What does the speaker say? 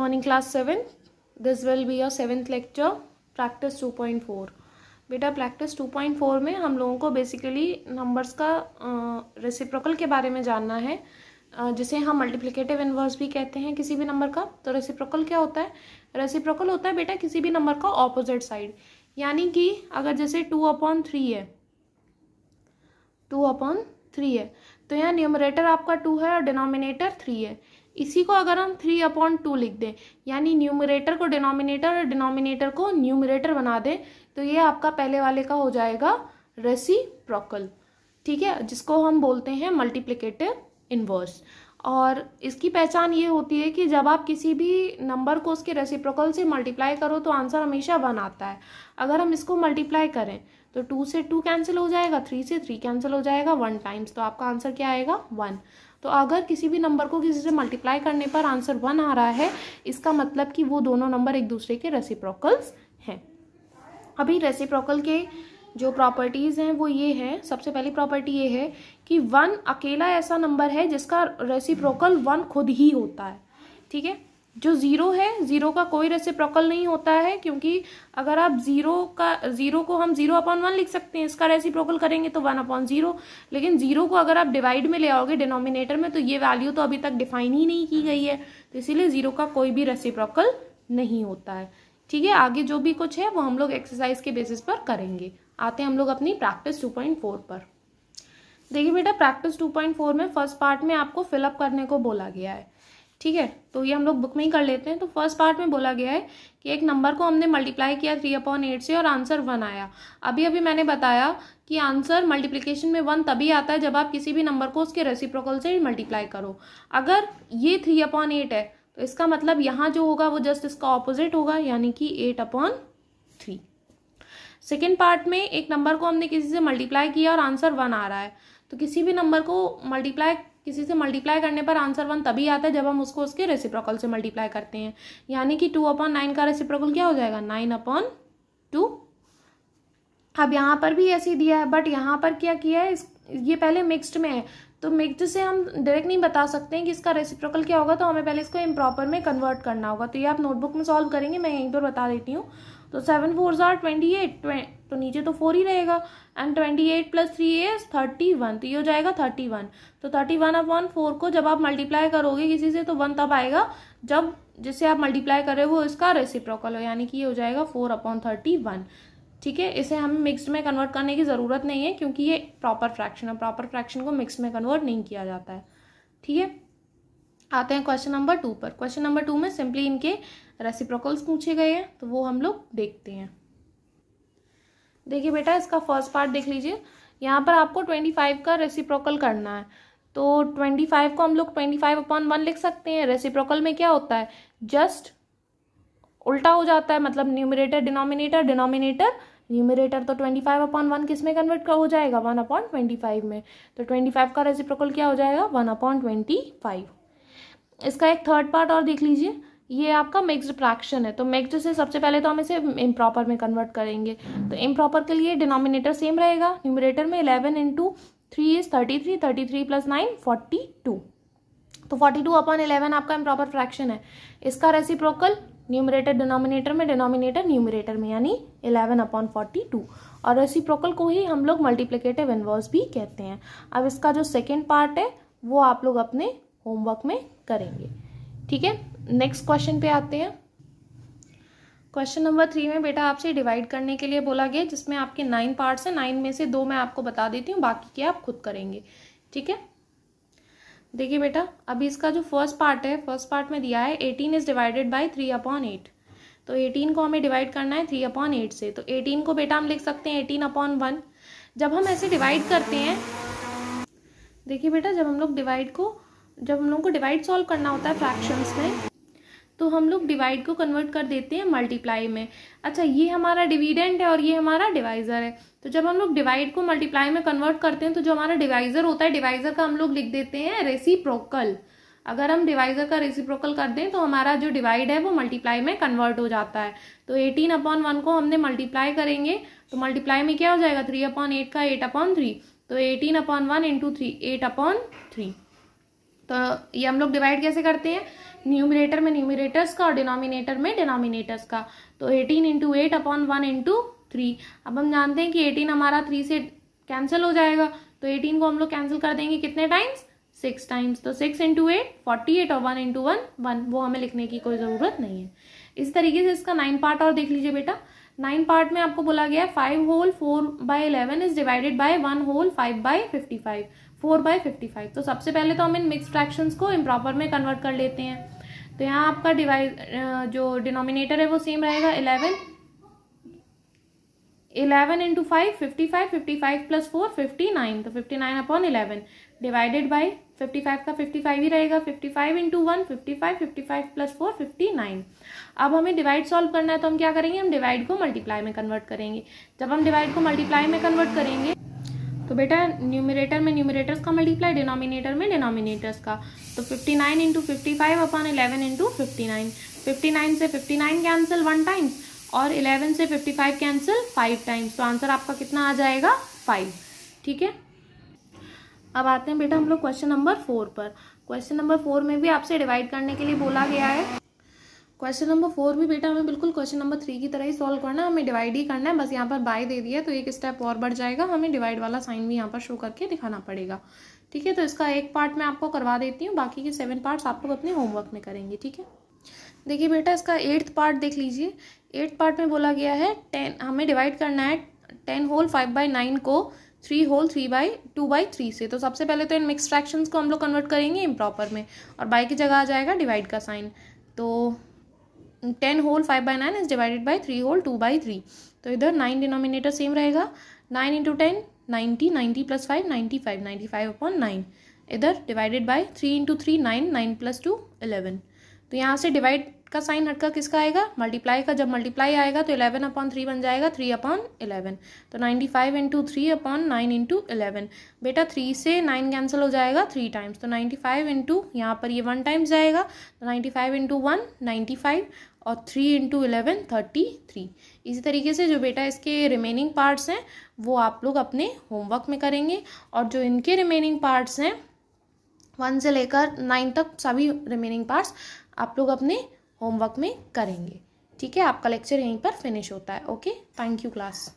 morning class seven this will be your seventh lecture practice two point four बेटा practice two point four में हम लोगों को basically numbers का reciprocal uh, के बारे में जानना है uh, जिसे हम मल्टीप्लिकेटिव इन्वर्स भी कहते हैं किसी भी नंबर का तो रेसिप्रोकल क्या होता है रेसिप्रोकल होता है बेटा किसी भी नंबर का ऑपोजिट साइड यानी कि अगर जैसे टू अपॉन थ्री है टू अपॉन थ्री है तो यहाँ न्यूमरेटर आपका टू है और डिनोमिनेटर थ्री है इसी को अगर हम थ्री अपॉन टू लिख दें यानी न्यूमरेटर को डिनोमिनेटर और डिनोमिनेटर को न्यूमरेटर बना दें तो ये आपका पहले वाले का हो जाएगा रेसी प्रोकल ठीक है जिसको हम बोलते हैं मल्टीप्लिकेटिव इन्वर्स और इसकी पहचान ये होती है कि जब आप किसी भी नंबर को उसके रेसिप्रोकल से मल्टीप्लाई करो तो आंसर हमेशा वन आता है अगर हम इसको मल्टीप्लाई करें तो टू से टू कैंसिल हो जाएगा थ्री से थ्री कैंसिल हो जाएगा वन टाइम्स तो आपका आंसर क्या आएगा वन तो अगर किसी भी नंबर को किसी से मल्टीप्लाई करने पर आंसर वन आ रहा है इसका मतलब कि वो दोनों नंबर एक दूसरे के रेसिप्रोकल्स हैं अभी रेसिप्रोकल के जो प्रॉपर्टीज़ हैं वो ये हैं सबसे पहली प्रॉपर्टी ये है कि वन अकेला ऐसा नंबर है जिसका रेसिप्रोकल वन खुद ही होता है ठीक है जो ज़ीरो है ज़ीरो का कोई रेसिप्रोकल नहीं होता है क्योंकि अगर आप ज़ीरो का ज़ीरो को हम ज़ीरो अपॉन वन लिख सकते हैं इसका प्रोकल करेंगे तो वन अपॉन ज़ीरो लेकिन ज़ीरो को अगर आप डिवाइड में ले आओगे डिनोमिनेटर में तो ये वैल्यू तो अभी तक डिफाइन ही नहीं की गई है तो इसीलिए ज़ीरो का कोई भी प्रोकल नहीं होता है ठीक है आगे जो भी कुछ है वो हम लोग एक्सरसाइज के बेसिस पर करेंगे आते हैं हम लोग अपनी प्रैक्टिस टू पर देखिए बेटा प्रैक्टिस 2.4 में फर्स्ट पार्ट में आपको फिलअप करने को बोला गया है ठीक है तो ये हम लोग बुक में ही कर लेते हैं तो फर्स्ट पार्ट में बोला गया है कि एक नंबर को हमने मल्टीप्लाई किया थ्री अपॉन एट से और आंसर वन आया अभी अभी मैंने बताया कि आंसर मल्टीप्लिकेशन में वन तभी आता है जब आप किसी भी नंबर को उसके रेसिप्रोकल से मल्टीप्लाई करो अगर ये थ्री अपॉन एट है तो इसका मतलब यहाँ जो होगा वो जस्ट इसका ऑपोजिट होगा यानी कि eight upon three second part में एक नंबर को हमने किसी से मल्टीप्लाई किया और आंसर वन आ रहा है तो किसी भी नंबर को मल्टीप्लाई किसी से मल्टीप्लाई करने पर आंसर वन तभी आता है जब हम उसको उसके रेसिप्रोकल से मल्टीप्लाई करते हैं यानी कि टू अपॉन नाइन का रेसिप्रोकल क्या हो जाएगा नाइन अपॉन टू अब यहाँ पर भी ऐसे दिया है बट यहाँ पर क्या किया है ये पहले मिक्स्ड में है तो मिक्स्ड से हम डायरेक्ट नहीं बता सकते हैं कि इसका रेसिप्रोकल क्या होगा तो हमें पहले इसको इम्प्रॉपर में कन्वर्ट करना होगा तो ये आप नोटबुक में सॉल्व करेंगे मैं यहीं पर बता देती हूँ तो seven four are twenty eight तो नीचे तो फोर ही रहेगा and twenty eight plus three is thirty one तो ये हो जाएगा थर्टी वन तो थर्टी वन अपॉन फोर को जब आप मल्टीप्लाई करोगे किसी से तो वन तब आएगा जब जिससे आप मल्टीप्लाई कर रहे हो इसका रेसिप्रोकल हो यानी कि ये हो जाएगा फोर अपॉन थर्टी वन ठीक है इसे हम मिक्सड में कन्वर्ट करने की ज़रूरत नहीं है क्योंकि ये प्रॉपर फ्रैक्शन है प्रॉपर फ्रैक्शन को मिक्स में कन्वर्ट नहीं किया जाता है ठीक है आते हैं क्वेश्चन नंबर टू पर क्वेश्चन नंबर टू में सिंपली इनके रेसिप्रोकल्स पूछे गए हैं तो वो हम लोग देखते हैं देखिए बेटा इसका फर्स्ट पार्ट देख लीजिए यहाँ पर आपको ट्वेंटी फाइव का रेसिप्रोकल करना है तो ट्वेंटी फाइव को हम लोग ट्वेंटी फाइव अपॉन वन लिख सकते हैं रेसिप्रोकल में क्या होता है जस्ट उल्टा हो जाता है मतलब न्यूमिनेटर डिनोमिनेटर डिनोमिनेटर न्यूमिनेटर तो ट्वेंटी फाइव अपॉन वन किस में कन्वर्ट हो जाएगा वन अपॉन ट्वेंटी फाइव में तो ट्वेंटी फाइव का रेसिप्रोकल क्या हो जाएगा वन अपॉन ट्वेंटी फाइव इसका एक थर्ड पार्ट और देख लीजिए ये आपका मिक्सड फ्रैक्शन है तो मिक्सड से सबसे पहले तो हम इसे इम्प्रॉपर में कन्वर्ट करेंगे तो इम्प्रॉपर के लिए डिनोमिनेटर सेम रहेगा न्यूमिनेटर में eleven into three is thirty three thirty three plus nine forty two तो फोर्टी टू अपॉन इलेवन आपका इम्प्रॉपर फ्रैक्शन है इसका रेसिप्रोकल न्यूमरेटर डिनोमिनेटर में डिनोमिनेटर न्यूमिनेटर में यानी इलेवन अपॉन फोर्टी टू और रेसिप्रोकल को ही हम लोग मल्टीप्लीकेटिव इन्वर्स भी कहते हैं अब इसका जो सेकेंड पार्ट है वो आप लोग अपने होमवर्क में करेंगे ठीक है नेक्स्ट क्वेश्चन पे आते हैं क्वेश्चन नंबर थ्री में बेटा आपसे डिवाइड करने के लिए बोला गया जिसमें आपके नाइन पार्ट्स हैं नाइन में से दो मैं आपको बता देती हूँ बाकी के आप खुद करेंगे ठीक है देखिए बेटा अभी इसका जो फर्स्ट पार्ट है फर्स्ट पार्ट में दिया है eighteen is divided by three upon eight तो एटीन को हमें डिवाइड करना है थ्री अपॉन एट से तो एटीन को बेटा हम लिख सकते हैं एटीन अपॉन वन जब हम ऐसे डिवाइड करते हैं देखिए बेटा जब हम लोग डिवाइड को जब हम लोग को डिवाइड सॉल्व करना होता है फ्रैक्शंस में तो हम लोग डिवाइड को कन्वर्ट कर देते हैं मल्टीप्लाई में अच्छा ये हमारा डिविडेंड है और ये हमारा डिवाइज़र है तो जब हम लोग डिवाइड को मल्टीप्लाई में कन्वर्ट करते हैं तो जो हमारा डिवाइज़र होता है डिवाइज़र का हम लोग लिख देते हैं रेसिप्रोकल अगर हम डिवाइजर का रेसिप्रोकल कर दें तो हमारा जो डिवाइड है वो मल्टीप्लाई में कन्वर्ट हो जाता है तो एटीन अपॉन वन को हमने मल्टीप्लाई करेंगे तो मल्टीप्लाई में क्या हो जाएगा थ्री अपॉन एट का एट अपॉन थ्री तो eighteen upon one into three eight upon three तो ये हम लोग डिवाइड कैसे करते हैं न्यूमिनेटर में न्यूमिनेटर्स का और डिनोमिनेटर में डिनोमिनेटर्स का तो eighteen into eight upon one into three अब हम जानते हैं कि एटीन हमारा थ्री से कैंसिल हो जाएगा तो एटीन को हम लोग कैंसिल कर देंगे कितने टाइम्स सिक्स टाइम्स तो six into eight forty eight और वन इंटू वन वन वो हमें लिखने की कोई ज़रूरत नहीं है इस तरीके से इसका नाइन पार्ट और देख लीजिए बेटा नाइन पार्ट में आपको बोला गया है five whole four by eleven is divided by one whole five by fifty five four by fifty five तो सबसे पहले तो हम इन मिक्स फ्रैक्शन को इम्प्रॉपर में कन्वर्ट कर लेते हैं तो यहाँ आपका डिवाइड जो डिनोमिनेटर है वो सेम रहेगा eleven eleven into five fifty five fifty five plus four fifty nine तो fifty nine upon eleven divided by fifty five का फिफ्टी फाइव ही रहेगा fifty five into one fifty five fifty five plus four fifty nine अब हमें divide solve करना है तो हम क्या करेंगे हम डिवाइड को मल्टीप्लाई में कन्वर्ट करेंगे जब हम डिवाइड को मल्टीप्लाई में कन्वर्ट करेंगे तो बेटा न्यूमिरेटर में न्यूमिरेटर्स का मल्टीप्लाई डिनोमिनेटर में डिनोमिनेटर्स का तो fifty nine into fifty five upon eleven into fifty nine fifty nine से fifty nine cancel one times और इलेवन से fifty five cancel five times तो आंसर आपका कितना आ जाएगा फाइव ठीक है अब आते हैं बेटा हम लोग क्वेश्चन नंबर फोर पर क्वेश्चन नंबर फोर में भी आपसे डिवाइड करने के लिए बोला गया है क्वेश्चन नंबर फोर भी बेटा हमें बिल्कुल क्वेश्चन नंबर थ्री की तरह ही सॉल्व करना है हमें डिवाइड ही करना है बस यहाँ पर बाय दे दिया तो एक स्टेप और बढ़ जाएगा हमें डिवाइड वाला साइन भी यहाँ पर शो करके दिखाना पड़ेगा ठीक है तो इसका एक पार्ट मैं आपको करवा देती हूँ बाकी के सेवन पार्ट्स आप लोग अपने होमवर्क में करेंगे ठीक है देखिए बेटा इसका एट्थ पार्ट देख लीजिए एट्थ पार्ट में बोला गया है टेन हमें डिवाइड करना है ten whole five by nine को three whole three by two by three से तो सबसे पहले तो इन मिक्स फ्रैक्शंस को हम लोग कन्वर्ट करेंगे इम्प्रॉपर में और बाई की जगह आ जाएगा डिवाइड का साइन तो ten whole five by nine is divided by three whole two by three तो इधर नाइन डिनोमिनेटर सेम रहेगा nine into ten ninety ninety plus five ninety five ninety five upon nine इधर divided by three into three nine nine plus two eleven तो यहाँ से divide का sign हटकर किसका आएगा मल्टीप्लाई का जब मल्टीप्लाई आएगा तो इलेवन अपॉन थ्री बन जाएगा थ्री अपॉन इलेवन तो ninety five into three upon nine into eleven बेटा थ्री से नाइन कैंसिल हो जाएगा थ्री टाइम्स तो नाइन्टी फाइव इंटू यहाँ पर ये वन टाइम्स जाएगा तो ninety five into one ninety five और three into eleven thirty three इसी तरीके से जो बेटा इसके रिमेनिंग पार्ट्स हैं वो आप लोग अपने होमवर्क में करेंगे और जो इनके रिमेनिंग पार्ट्स हैं वन से लेकर नाइन तक सभी रिमेनिंग पार्ट्स आप लोग अपने होमवर्क में करेंगे ठीक है आपका लेक्चर यहीं पर फिनिश होता है ओके थैंक यू क्लास